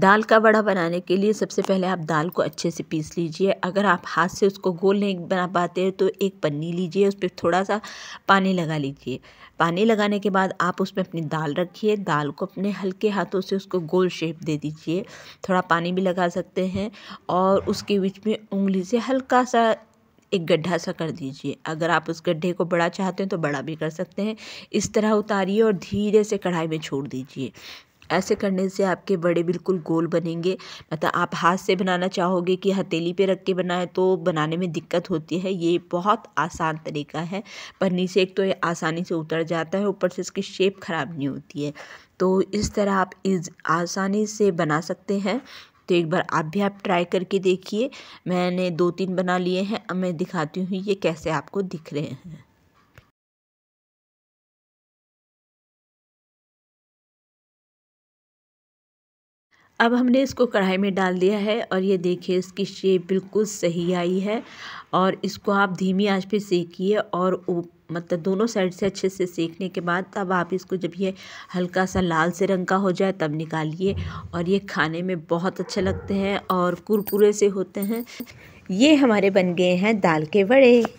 दाल का बड़ा बनाने के लिए सबसे पहले आप दाल को अच्छे से पीस लीजिए अगर आप हाथ से उसको गोल नहीं बना पाते हैं तो एक पन्नी लीजिए उस पर थोड़ा सा पानी लगा लीजिए पानी लगाने के बाद आप उसमें अपनी दाल रखिए दाल को अपने हल्के हाथों से उसको गोल शेप दे दीजिए थोड़ा पानी भी लगा सकते हैं और उसके बीच में उंगली से हल्का सा एक गड्ढा सा कर दीजिए अगर आप उस गड्ढे को बड़ा चाहते हैं तो बड़ा भी कर सकते हैं इस तरह उतारिए और धीरे से कढ़ाई में छोड़ दीजिए ऐसे करने से आपके बड़े बिल्कुल गोल बनेंगे मतलब आप हाथ से बनाना चाहोगे कि हथेली पे रख के बनाए तो बनाने में दिक्कत होती है ये बहुत आसान तरीका है पर नीचे एक तो ये आसानी से उतर जाता है ऊपर से इसकी शेप ख़राब नहीं होती है तो इस तरह आप इस आसानी से बना सकते हैं तो एक बार आप भी आप ट्राई करके देखिए मैंने दो तीन बना लिए हैं अब मैं दिखाती हूँ ये कैसे आपको दिख रहे हैं अब हमने इसको कढ़ाई में डाल दिया है और ये देखिए इसकी शेप बिल्कुल सही आई है और इसको आप धीमी आंच पे सेकिए और मतलब दोनों साइड से अच्छे से सेकने के बाद तब आप इसको जब ये हल्का सा लाल से रंग का हो जाए तब निकालिए और ये खाने में बहुत अच्छे लगते हैं और कुरकुरे से होते हैं ये हमारे बन गए हैं दाल के बड़े